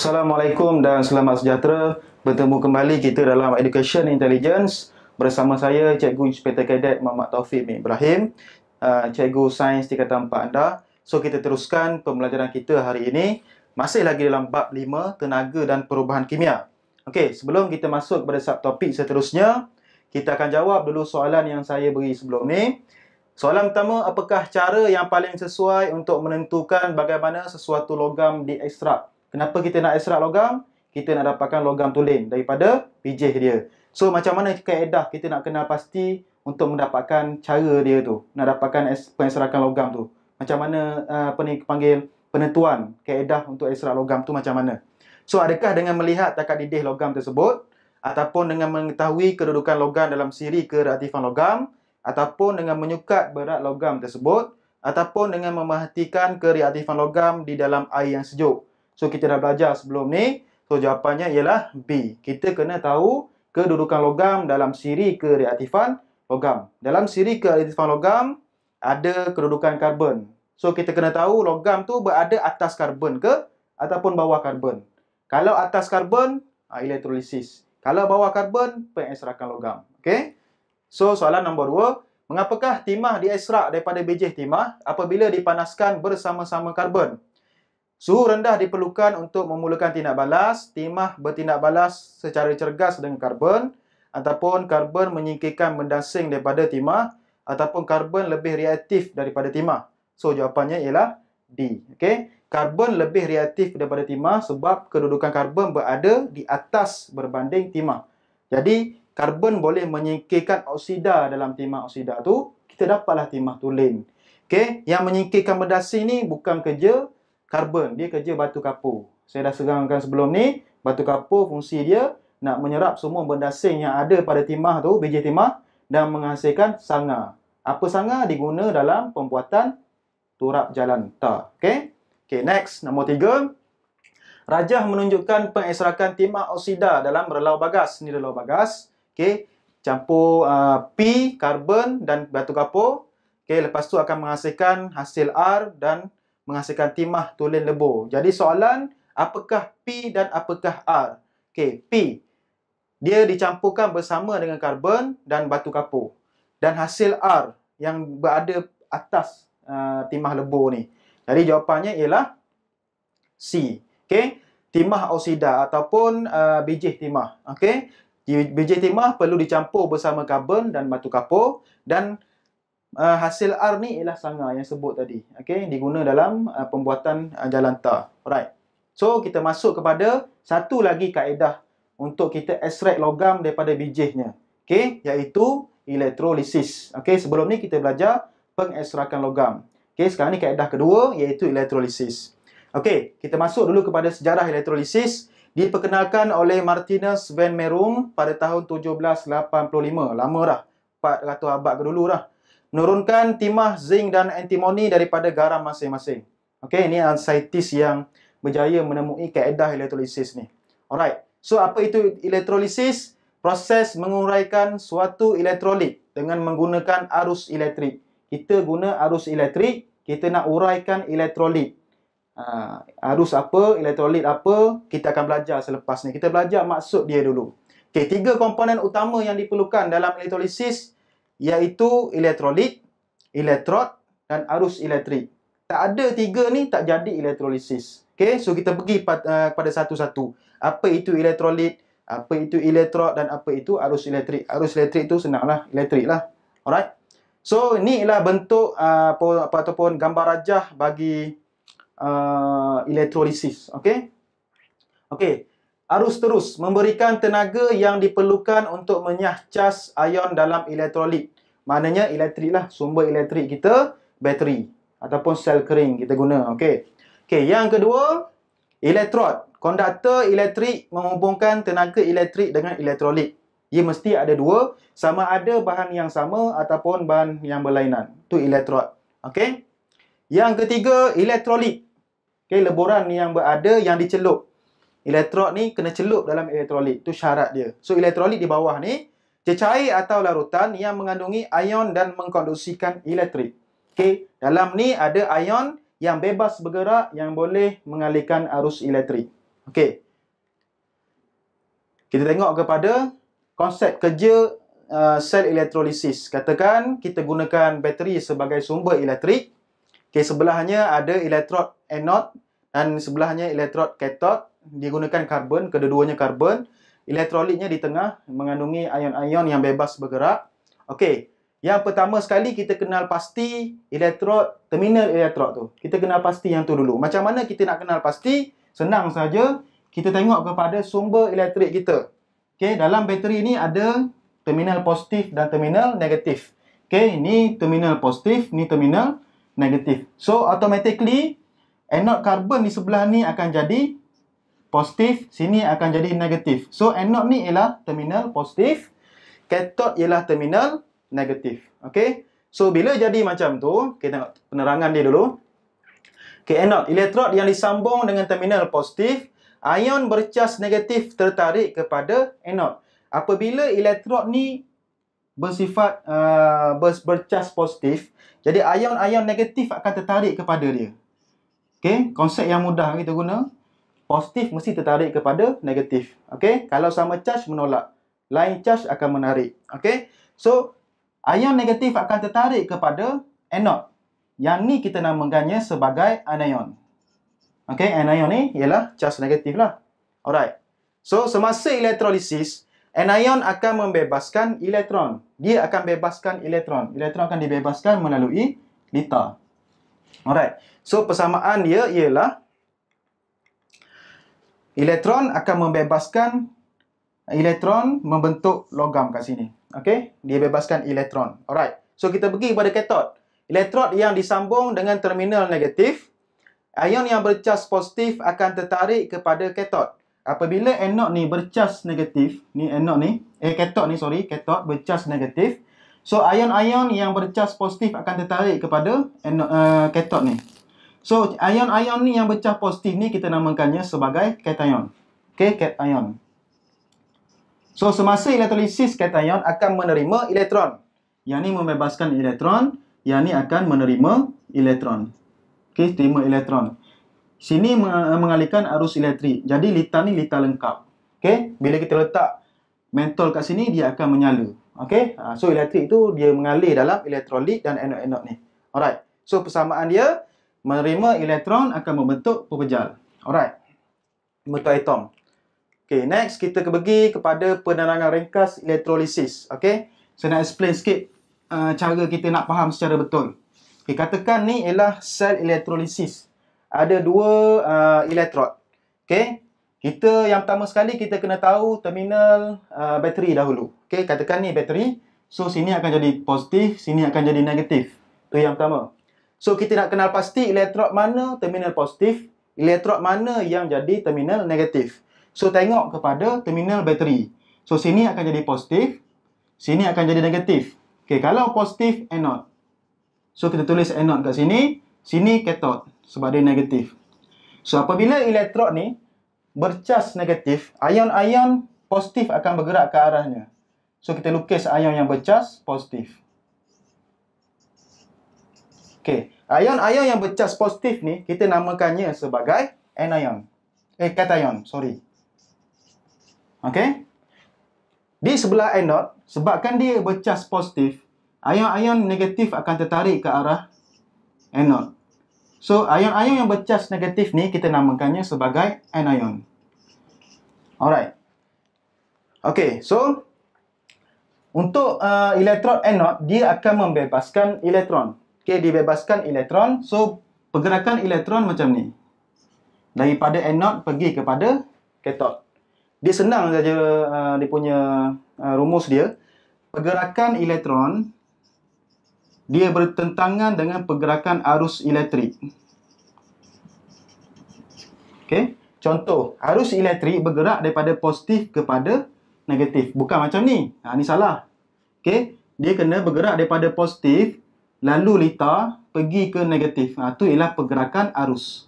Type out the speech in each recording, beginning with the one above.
Assalamualaikum dan selamat sejahtera. Bertemu kembali kita dalam Education Intelligence bersama saya Cikgu Inspektor Kadet Muhammad Taufik bin Ibrahim, uh, Cikgu Sains Tingkatan 4 anda. So kita teruskan pembelajaran kita hari ini masih lagi dalam bab 5 tenaga dan perubahan kimia. Okey, sebelum kita masuk kepada subtopik seterusnya, kita akan jawab dulu soalan yang saya beri sebelum ni. Soalan pertama, apakah cara yang paling sesuai untuk menentukan bagaimana sesuatu logam diekstrak? Kenapa kita nak extract logam? Kita nak dapatkan logam tulen daripada bijih dia. So macam mana kaedah kita nak kenal pasti untuk mendapatkan cara dia tu. Nak dapatkan penyerakan logam tu. Macam mana uh, apa ni panggil penentuan kaedah untuk extract logam tu macam mana. So adakah dengan melihat takat didih logam tersebut ataupun dengan mengetahui kedudukan logam dalam siri keratifan logam ataupun dengan menyukat berat logam tersebut ataupun dengan memerhatikan kereaktifan logam di dalam air yang sejuk So, kita dah belajar sebelum ni. So, jawapannya ialah B. Kita kena tahu kedudukan logam dalam siri kereaktifan logam. Dalam siri kereaktifan logam, ada kedudukan karbon. So, kita kena tahu logam tu berada atas karbon ke ataupun bawah karbon. Kalau atas karbon, ah, elektrolisis. Kalau bawah karbon, pengesrakan logam. Okay? So, soalan nombor dua. Mengapakah timah diesrak daripada bijih timah apabila dipanaskan bersama-sama karbon? Suhu rendah diperlukan untuk memulakan tindak balas. Timah bertindak balas secara cergas dengan karbon. Ataupun karbon menyingkirkan mendasing daripada timah. Ataupun karbon lebih reaktif daripada timah. So, jawapannya ialah D. Okay? Karbon lebih reaktif daripada timah sebab kedudukan karbon berada di atas berbanding timah. Jadi, karbon boleh menyingkirkan oksida dalam timah oksida tu. Kita dapatlah timah tulen. Okay? Yang menyingkirkan mendasing ni bukan kerja karbon. Dia kerja batu kapur. Saya dah serangkan sebelum ni, batu kapur fungsi dia nak menyerap semua benda asing yang ada pada timah tu, biji timah dan menghasilkan sanga. Apa sanga? Diguna dalam pembuatan turap jalan ta. Okay? Okay, next. Nombor tiga. Rajah menunjukkan pengesrakan timah oksida dalam relau bagas. Ini relau bagas. Okay? Campur uh, P, karbon dan batu kapur. Okay, lepas tu akan menghasilkan hasil R dan menghasilkan timah, tulen, lebu. Jadi soalan, apakah P dan apakah R? Okey, P. Dia dicampurkan bersama dengan karbon dan batu kapur. Dan hasil R yang berada atas uh, timah lebu ni. Jadi jawapannya ialah C. Okey, timah oksida ataupun uh, bijih timah. Okey, bijih timah perlu dicampur bersama karbon dan batu kapur. Dan uh, hasil R ni ialah sangar yang sebut tadi. Okay, diguna dalam uh, pembuatan uh, jalan tar. Alright. So, kita masuk kepada satu lagi kaedah untuk kita extract logam daripada bijihnya. Okay, iaitu elektrolisis. Okay, sebelum ni kita belajar pengekstrakan logam. Okay, sekarang ni kaedah kedua iaitu elektrolisis. Okay, kita masuk dulu kepada sejarah elektrolisis. Diperkenalkan oleh Martinus van Meerum pada tahun 1785. Lama dah. 400 abad ke dulu dah. Nurunkan timah, zinc dan antimoni daripada garam masing-masing. Okey, ini saintis yang berjaya menemui kaedah elektrolisis ni. Alright. So, apa itu elektrolisis? Proses menguraikan suatu elektrolit dengan menggunakan arus elektrik. Kita guna arus elektrik, kita nak uraikan elektrolit. Uh, ha, arus apa, elektrolit apa, kita akan belajar selepas ni. Kita belajar maksud dia dulu. Okey, tiga komponen utama yang diperlukan dalam elektrolisis iaitu elektrolit, elektrod dan arus elektrik. Tak ada tiga ni tak jadi elektrolisis. Okey, so kita pergi eh, pada satu-satu. Apa itu elektrolit, apa itu elektrod dan apa itu arus elektrik. Arus elektrik tu senanglah, elektrik lah. Alright. So, inilah bentuk uh, eh, apa ataupun gambar rajah bagi uh, elektrolisis. Okay, okay arus terus memberikan tenaga yang diperlukan untuk menyah cas ion dalam elektrolit. Maknanya elektrik lah, sumber elektrik kita, bateri ataupun sel kering kita guna. Okey. Okey, yang kedua, elektrod. Konduktor elektrik menghubungkan tenaga elektrik dengan elektrolit. Ia mesti ada dua, sama ada bahan yang sama ataupun bahan yang berlainan. Tu elektrod. Okey. Yang ketiga, elektrolit. Okey, leburan yang berada yang dicelup Elektrod ni kena celup dalam elektrolit. Itu syarat dia. So, elektrolit di bawah ni, cecair atau larutan yang mengandungi ion dan mengkondusikan elektrik. Okay. Dalam ni ada ion yang bebas bergerak yang boleh mengalirkan arus elektrik. Okay. Kita tengok kepada konsep kerja uh, sel elektrolisis. Katakan kita gunakan bateri sebagai sumber elektrik. Okay, sebelahnya ada elektrod anod dan sebelahnya elektrod katod dia gunakan karbon, kedua-duanya karbon. Elektrolitnya di tengah mengandungi ion-ion yang bebas bergerak. Okey, yang pertama sekali kita kenal pasti elektrod, terminal elektrod tu. Kita kenal pasti yang tu dulu. Macam mana kita nak kenal pasti? Senang saja kita tengok kepada sumber elektrik kita. Okey, dalam bateri ni ada terminal positif dan terminal negatif. Okey, ni terminal positif, ni terminal negatif. So, automatically, anode karbon di sebelah ni akan jadi positif, sini akan jadi negatif. So anode ni ialah terminal positif, katod ialah terminal negatif. Okay? So bila jadi macam tu, kita tengok penerangan dia dulu. Okay, anode, elektrod yang disambung dengan terminal positif, ion bercas negatif tertarik kepada anode. Apabila elektrod ni bersifat uh, bercas positif, jadi ion-ion negatif akan tertarik kepada dia. Okay, konsep yang mudah kita guna positif mesti tertarik kepada negatif. Okey? Kalau sama charge menolak, lain charge akan menarik. Okey? So, ion negatif akan tertarik kepada anode. Yang ni kita namakannya sebagai anion. Okey, anion ni ialah charge negatif lah. Alright. So, semasa elektrolisis, anion akan membebaskan elektron. Dia akan bebaskan elektron. Elektron akan dibebaskan melalui litar. Alright. So, persamaan dia ialah elektron akan membebaskan elektron membentuk logam kat sini. Okey, dia bebaskan elektron. Alright. So kita pergi kepada katod. Elektrod yang disambung dengan terminal negatif, ion yang bercas positif akan tertarik kepada katod. Apabila anode ni bercas negatif, ni anode ni, eh katod ni sorry, katod bercas negatif. So ion-ion yang bercas positif akan tertarik kepada anode uh, katod ni. So, ion-ion ni yang pecah positif ni kita namakannya sebagai cation. Okay, cation. So, semasa elektrolisis cation akan menerima elektron. Yang ni membebaskan elektron. Yang ni akan menerima elektron. Okay, terima elektron. Sini mengalihkan arus elektrik. Jadi, lita ni lita lengkap. Okay, bila kita letak mentol kat sini, dia akan menyala. Okay, ha, so elektrik tu dia mengalir dalam elektrolit dan anode-anode ni. Alright, so persamaan dia menerima elektron akan membentuk pepejal. Alright. Membentuk atom. Okay, next kita pergi kepada penerangan ringkas elektrolisis. Okay. So, nak explain sikit uh, cara kita nak faham secara betul. Okay, katakan ni ialah sel elektrolisis. Ada dua uh, elektrod. Okay. Kita yang pertama sekali kita kena tahu terminal uh, bateri dahulu. Okay, katakan ni bateri. So, sini akan jadi positif, sini akan jadi negatif. Itu yang pertama. So kita nak kenal pasti elektrod mana terminal positif, elektrod mana yang jadi terminal negatif. So tengok kepada terminal bateri. So sini akan jadi positif, sini akan jadi negatif. Okay, kalau positif anode. So kita tulis anode kat sini, sini katod sebab dia negatif. So apabila elektrod ni bercas negatif, ion-ion positif akan bergerak ke arahnya. So kita lukis ion yang bercas positif. Okay, ion-ion yang bercas positif ni kita namakannya sebagai anion. Eh, kation, sorry. Okay. Di sebelah anod sebabkan dia bercas positif, ion-ion negatif akan tertarik ke arah anod. So, ion-ion yang bercas negatif ni kita namakannya sebagai anion. Alright. Okay, so untuk uh, elektrod anode, dia akan membebaskan elektron okay, dibebaskan elektron. So, pergerakan elektron macam ni. Daripada anode pergi kepada katod. Dia senang saja uh, dia punya uh, rumus dia. Pergerakan elektron, dia bertentangan dengan pergerakan arus elektrik. Okay. Contoh, arus elektrik bergerak daripada positif kepada negatif. Bukan macam ni. Ha, ni salah. Okay. Dia kena bergerak daripada positif lalu lita pergi ke negatif. Ha, tu ialah pergerakan arus.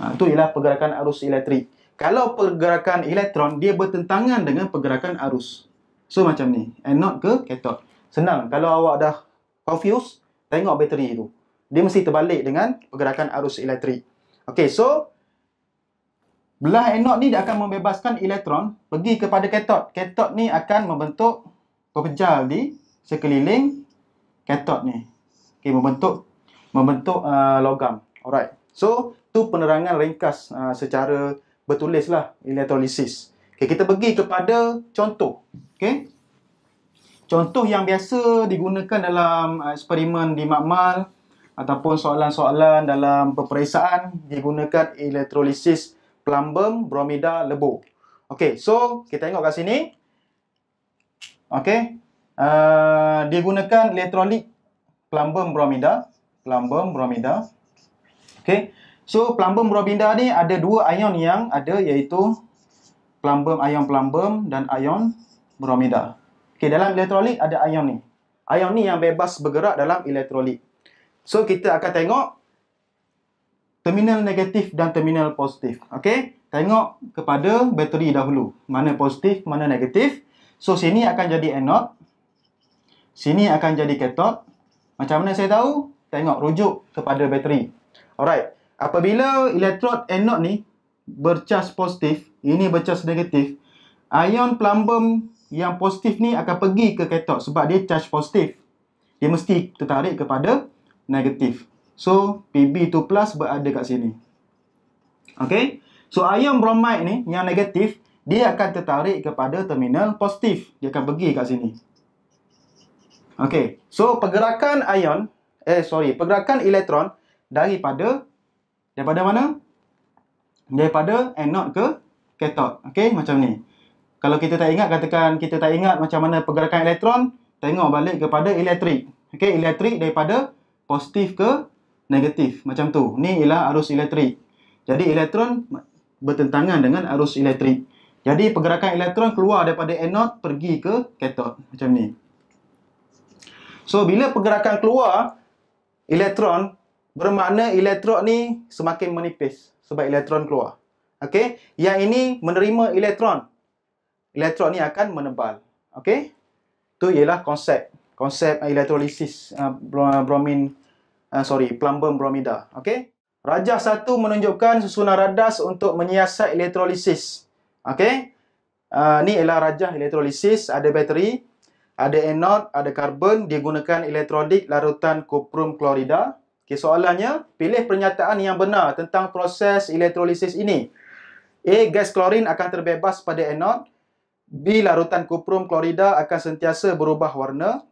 Ha, tu ialah pergerakan arus elektrik. Kalau pergerakan elektron, dia bertentangan dengan pergerakan arus. So, macam ni. Anode ke katod. Senang. Kalau awak dah confused, tengok bateri tu. Dia mesti terbalik dengan pergerakan arus elektrik. Okay, so, belah anode ni dia akan membebaskan elektron pergi kepada katod. Katod ni akan membentuk pepejal di sekeliling katod ni. Okay, membentuk membentuk uh, logam. Alright. So, tu penerangan ringkas uh, secara bertulis lah, elektrolisis. Okay, kita pergi kepada contoh. Okay. Contoh yang biasa digunakan dalam uh, eksperimen di makmal ataupun soalan-soalan dalam peperiksaan digunakan elektrolisis plumbum bromida lebur. Okay, so kita tengok kat sini. Okay, uh, dia gunakan elektrolit plumbum bromida plumbum bromida okey so plumbum bromida ni ada dua ion yang ada iaitu plumbum ion plumbum dan ion bromida okey dalam elektrolit ada ion ni ion ni yang bebas bergerak dalam elektrolit so kita akan tengok terminal negatif dan terminal positif okey tengok kepada bateri dahulu mana positif mana negatif so sini akan jadi anode sini akan jadi katod. Macam mana saya tahu? Tengok rujuk kepada bateri. Alright. Apabila elektrod anode ni bercas positif, ini bercas negatif, ion plumbum yang positif ni akan pergi ke katod sebab dia charge positif. Dia mesti tertarik kepada negatif. So, Pb2+ berada kat sini. Okay. So, ion bromide ni yang negatif, dia akan tertarik kepada terminal positif. Dia akan pergi kat sini. Okey. So pergerakan ion eh sorry, pergerakan elektron daripada daripada mana? Daripada anode ke katod. Okey, macam ni. Kalau kita tak ingat katakan kita tak ingat macam mana pergerakan elektron, tengok balik kepada elektrik. Okey, elektrik daripada positif ke negatif. Macam tu. Ni ialah arus elektrik. Jadi elektron bertentangan dengan arus elektrik. Jadi pergerakan elektron keluar daripada anode pergi ke katod. Macam ni. So bila pergerakan keluar elektron bermakna elektron ni semakin menipis sebab elektron keluar. Okay, yang ini menerima elektron. Elektron ni akan menebal. Okay, Tu ialah konsep konsep ah, elektrolisis uh, ah, ah, bromin uh, sorry, plumbum bromida. Okay, Rajah satu menunjukkan susunan radas untuk menyiasat elektrolisis. Okay, Uh, ni ialah rajah elektrolisis ada bateri ada anod, ada karbon, dia gunakan elektrolit larutan kuprum klorida. Okey, soalannya, pilih pernyataan yang benar tentang proses elektrolisis ini. A, gas klorin akan terbebas pada anod. B, larutan kuprum klorida akan sentiasa berubah warna.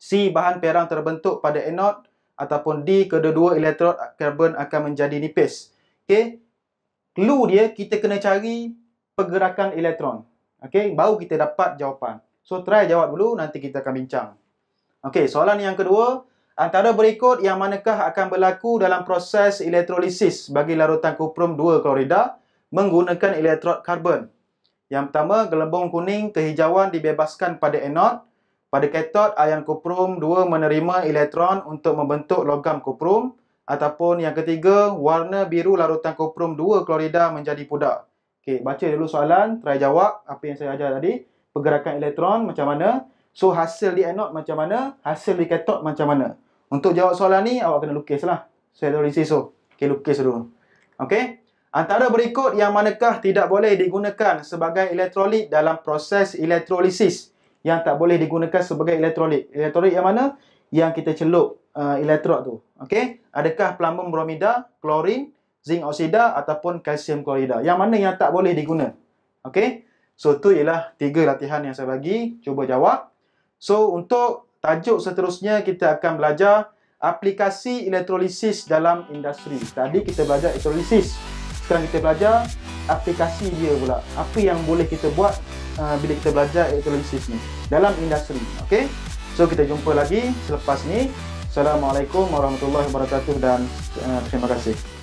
C, bahan perang terbentuk pada anod. Ataupun D, kedua-dua elektrod karbon akan menjadi nipis. Okay, clue dia, kita kena cari pergerakan elektron. Okay, baru kita dapat jawapan. So try jawab dulu nanti kita akan bincang. Okey, soalan yang kedua, antara berikut yang manakah akan berlaku dalam proses elektrolisis bagi larutan kuprum 2 klorida menggunakan elektrod karbon? Yang pertama, gelembung kuning kehijauan dibebaskan pada anod. Pada katod ion kuprum 2 menerima elektron untuk membentuk logam kuprum. Ataupun yang ketiga, warna biru larutan kuprum 2 klorida menjadi pudar. Okey, baca dulu soalan, try jawab apa yang saya ajar tadi pergerakan elektron macam mana. So, hasil di anode macam mana. Hasil di katod macam mana. Untuk jawab soalan ni, awak kena lukis lah. Saya dah lukis so. Okay, lukis dulu. Okay. Antara berikut yang manakah tidak boleh digunakan sebagai elektrolit dalam proses elektrolisis. Yang tak boleh digunakan sebagai elektrolit. Elektrolit yang mana? Yang kita celup uh, elektrod tu. Okay. Adakah plumbum bromida, klorin, zinc oksida ataupun kalsium klorida. Yang mana yang tak boleh diguna? Okay. So itu ialah tiga latihan yang saya bagi. Cuba jawab. So untuk tajuk seterusnya kita akan belajar aplikasi elektrolisis dalam industri. Tadi kita belajar elektrolisis. Sekarang kita belajar aplikasi dia pula. Apa yang boleh kita buat uh, bila kita belajar elektrolisis ni dalam industri. Okay. So kita jumpa lagi selepas ni. Assalamualaikum warahmatullahi wabarakatuh dan uh, terima kasih.